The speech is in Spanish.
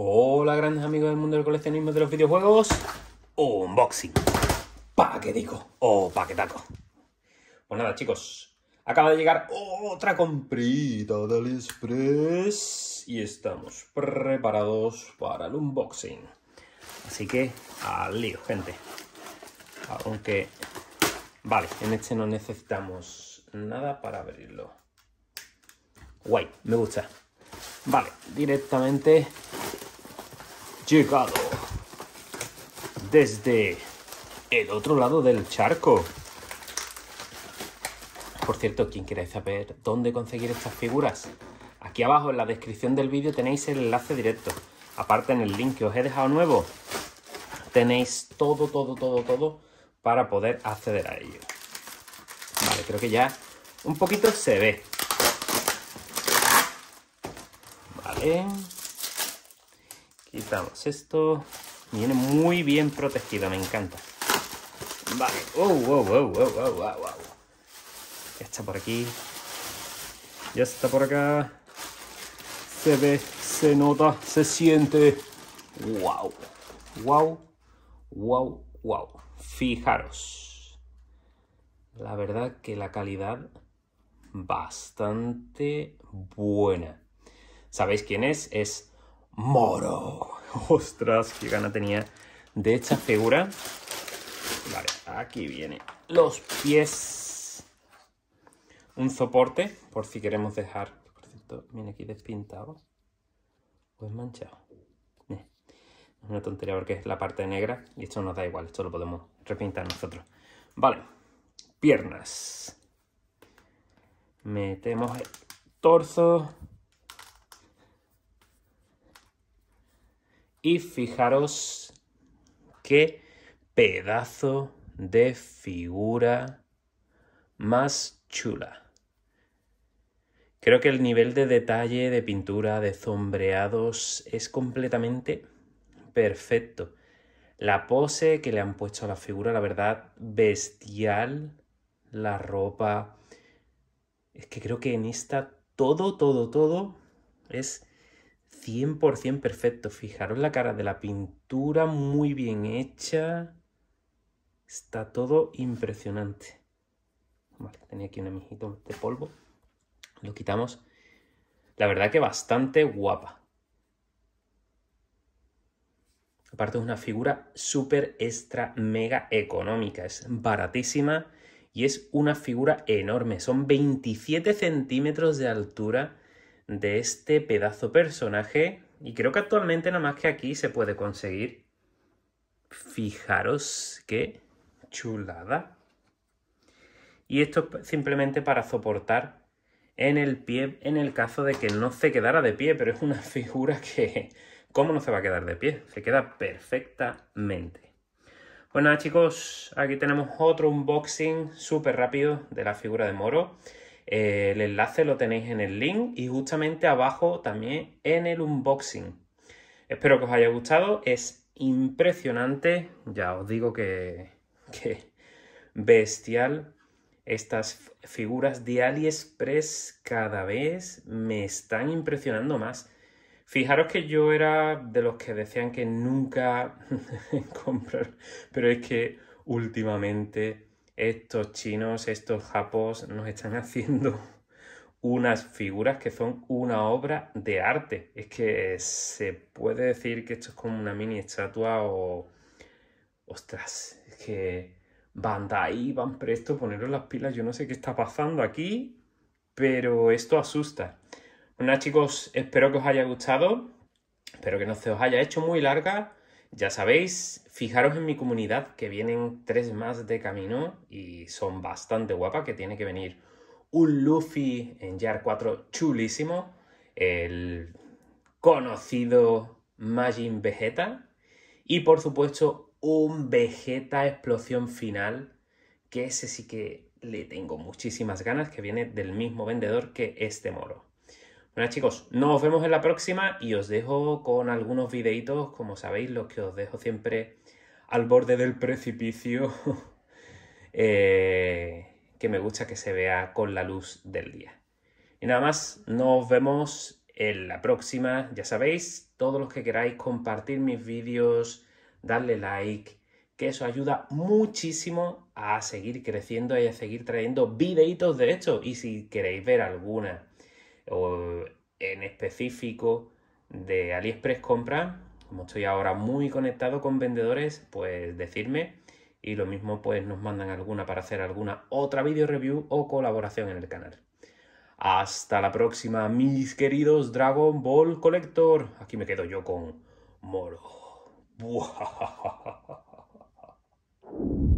Hola grandes amigos del mundo del coleccionismo de los videojuegos. Unboxing. Paquetico. O oh, paquetaco. Pues nada chicos. Acaba de llegar otra comprita de AliExpress. Y estamos preparados para el unboxing. Así que al lío, gente. Aunque... Vale, en este no necesitamos nada para abrirlo. Guay, me gusta. Vale, directamente llegado desde el otro lado del charco. Por cierto, quien queráis saber dónde conseguir estas figuras, aquí abajo en la descripción del vídeo tenéis el enlace directo. Aparte en el link que os he dejado nuevo, tenéis todo, todo, todo, todo para poder acceder a ello. Vale, creo que ya un poquito se ve. Quitamos esto. Viene muy bien protegido, me encanta. Vale. wow, wow, wow, wow, wow, wow. está por aquí. Ya está por acá. Se ve, se nota, se siente. Wow. Wow. Wow, wow. Fijaros. La verdad que la calidad bastante buena. ¿Sabéis quién es? Es Moro. Ostras, qué gana tenía de esta figura. Vale, aquí viene. Los pies. Un soporte, por si queremos dejar... Por cierto, viene aquí despintado. Pues manchado. Eh, es una tontería porque es la parte negra y esto nos da igual. Esto lo podemos repintar nosotros. Vale. Piernas. Metemos el torso. Y fijaros qué pedazo de figura más chula. Creo que el nivel de detalle, de pintura, de sombreados es completamente perfecto. La pose que le han puesto a la figura, la verdad, bestial. La ropa. Es que creo que en esta todo, todo, todo es 100% perfecto. Fijaros la cara de la pintura, muy bien hecha. Está todo impresionante. tenía aquí un amiguito de polvo. Lo quitamos. La verdad que bastante guapa. Aparte es una figura súper extra mega económica. Es baratísima y es una figura enorme. Son 27 centímetros de altura de este pedazo personaje. Y creo que actualmente nada más que aquí se puede conseguir. Fijaros qué chulada. Y esto simplemente para soportar en el pie, en el caso de que no se quedara de pie, pero es una figura que, ¿cómo no se va a quedar de pie? Se queda perfectamente. Bueno, chicos, aquí tenemos otro unboxing súper rápido de la figura de Moro. Eh, el enlace lo tenéis en el link y justamente abajo también en el unboxing. Espero que os haya gustado, es impresionante, ya os digo que, que bestial estas figuras de AliExpress cada vez me están impresionando más. Fijaros que yo era de los que decían que nunca comprar, pero es que últimamente estos chinos, estos japos nos están haciendo unas figuras que son una obra de arte. Es que se puede decir que esto es como una mini estatua o... Ostras, es que van de ahí, van presto, poneros las pilas, yo no sé qué está pasando aquí, pero esto asusta. Bueno chicos, espero que os haya gustado, espero que no se os haya hecho muy larga ya sabéis, fijaros en mi comunidad que vienen tres más de camino y son bastante guapas, que tiene que venir un Luffy en Jar 4 chulísimo, el conocido Majin Vegeta y por supuesto un Vegeta explosión final, que ese sí que le tengo muchísimas ganas, que viene del mismo vendedor que este moro. Bueno chicos, nos vemos en la próxima y os dejo con algunos videitos, como sabéis, los que os dejo siempre al borde del precipicio, eh, que me gusta que se vea con la luz del día. Y nada más, nos vemos en la próxima, ya sabéis, todos los que queráis compartir mis vídeos, darle like, que eso ayuda muchísimo a seguir creciendo y a seguir trayendo videitos de hecho. Y si queréis ver alguna o en específico de AliExpress Compra, como estoy ahora muy conectado con vendedores, pues decirme y lo mismo pues nos mandan alguna para hacer alguna otra video review o colaboración en el canal. Hasta la próxima, mis queridos Dragon Ball Collector. Aquí me quedo yo con Moro.